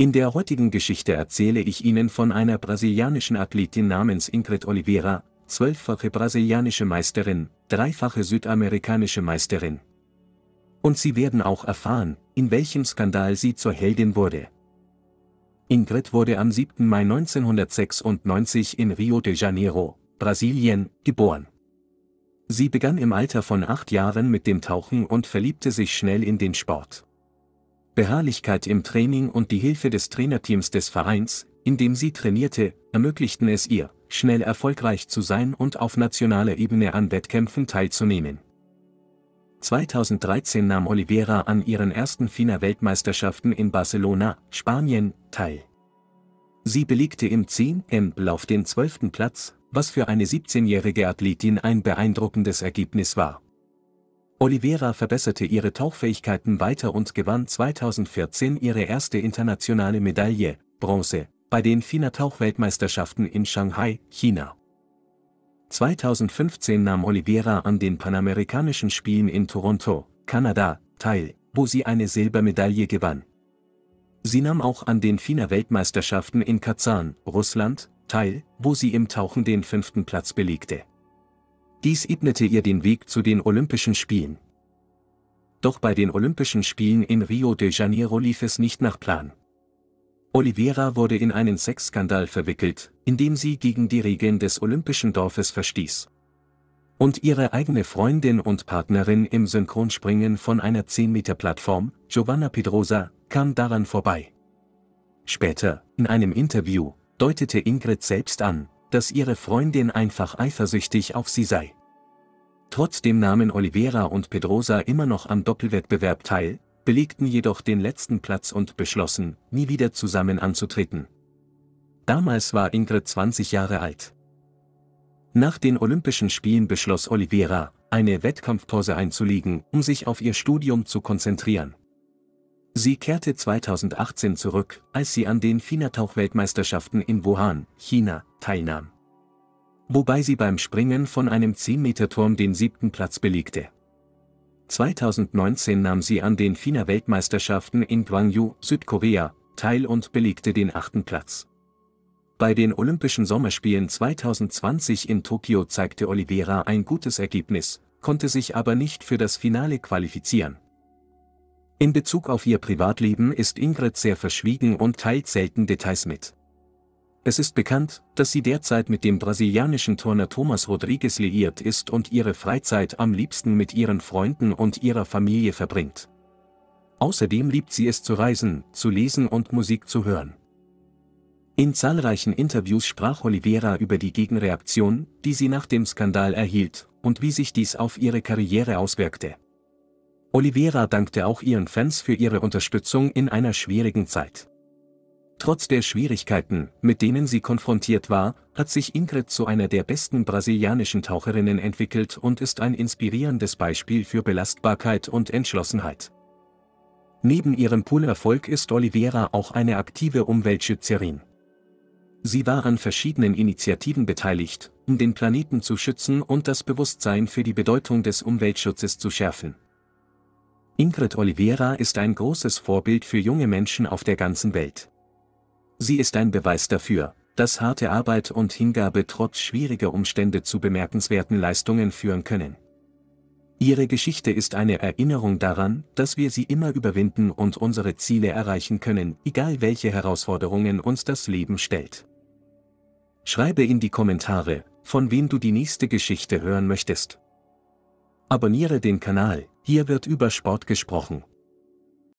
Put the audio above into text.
In der heutigen Geschichte erzähle ich Ihnen von einer brasilianischen Athletin namens Ingrid Oliveira, zwölffache brasilianische Meisterin, dreifache südamerikanische Meisterin. Und Sie werden auch erfahren, in welchem Skandal sie zur Heldin wurde. Ingrid wurde am 7. Mai 1996 in Rio de Janeiro, Brasilien, geboren. Sie begann im Alter von acht Jahren mit dem Tauchen und verliebte sich schnell in den Sport. Beharrlichkeit im Training und die Hilfe des Trainerteams des Vereins, in dem sie trainierte, ermöglichten es ihr, schnell erfolgreich zu sein und auf nationaler Ebene an Wettkämpfen teilzunehmen. 2013 nahm Oliveira an ihren ersten FINA-Weltmeisterschaften in Barcelona, Spanien, teil. Sie belegte im 10-Lauf m den 12. Platz, was für eine 17-jährige Athletin ein beeindruckendes Ergebnis war Oliveira verbesserte ihre Tauchfähigkeiten weiter und gewann 2014 ihre erste internationale Medaille, Bronze, bei den FINA Tauchweltmeisterschaften in Shanghai, China. 2015 nahm Oliveira an den Panamerikanischen Spielen in Toronto, Kanada, teil, wo sie eine Silbermedaille gewann. Sie nahm auch an den FINA Weltmeisterschaften in Kazan, Russland, teil, wo sie im Tauchen den fünften Platz belegte. Dies ebnete ihr den Weg zu den Olympischen Spielen. Doch bei den Olympischen Spielen in Rio de Janeiro lief es nicht nach Plan. Oliveira wurde in einen Sexskandal verwickelt, indem sie gegen die Regeln des Olympischen Dorfes verstieß. Und ihre eigene Freundin und Partnerin im Synchronspringen von einer 10-Meter-Plattform, Giovanna Pedrosa, kam daran vorbei. Später, in einem Interview, deutete Ingrid selbst an, dass ihre Freundin einfach eifersüchtig auf sie sei. Trotzdem nahmen Oliveira und Pedrosa immer noch am Doppelwettbewerb teil, belegten jedoch den letzten Platz und beschlossen, nie wieder zusammen anzutreten. Damals war Ingrid 20 Jahre alt. Nach den Olympischen Spielen beschloss Oliveira, eine Wettkampfpause einzulegen, um sich auf ihr Studium zu konzentrieren. Sie kehrte 2018 zurück, als sie an den FINA-Tauchweltmeisterschaften in Wuhan, China, teilnahm. Wobei sie beim Springen von einem 10-Meter-Turm den siebten Platz belegte. 2019 nahm sie an den FINA-Weltmeisterschaften in Gwangju, Südkorea, teil und belegte den achten Platz. Bei den Olympischen Sommerspielen 2020 in Tokio zeigte Oliveira ein gutes Ergebnis, konnte sich aber nicht für das Finale qualifizieren. In Bezug auf ihr Privatleben ist Ingrid sehr verschwiegen und teilt selten Details mit. Es ist bekannt, dass sie derzeit mit dem brasilianischen Turner Thomas Rodriguez liiert ist und ihre Freizeit am liebsten mit ihren Freunden und ihrer Familie verbringt. Außerdem liebt sie es zu reisen, zu lesen und Musik zu hören. In zahlreichen Interviews sprach Oliveira über die Gegenreaktion, die sie nach dem Skandal erhielt, und wie sich dies auf ihre Karriere auswirkte. Oliveira dankte auch ihren Fans für ihre Unterstützung in einer schwierigen Zeit. Trotz der Schwierigkeiten, mit denen sie konfrontiert war, hat sich Ingrid zu einer der besten brasilianischen Taucherinnen entwickelt und ist ein inspirierendes Beispiel für Belastbarkeit und Entschlossenheit. Neben ihrem Poolerfolg ist Oliveira auch eine aktive Umweltschützerin. Sie war an verschiedenen Initiativen beteiligt, um den Planeten zu schützen und das Bewusstsein für die Bedeutung des Umweltschutzes zu schärfen. Ingrid Oliveira ist ein großes Vorbild für junge Menschen auf der ganzen Welt. Sie ist ein Beweis dafür, dass harte Arbeit und Hingabe trotz schwieriger Umstände zu bemerkenswerten Leistungen führen können. Ihre Geschichte ist eine Erinnerung daran, dass wir sie immer überwinden und unsere Ziele erreichen können, egal welche Herausforderungen uns das Leben stellt. Schreibe in die Kommentare, von wem du die nächste Geschichte hören möchtest. Abonniere den Kanal, hier wird über Sport gesprochen.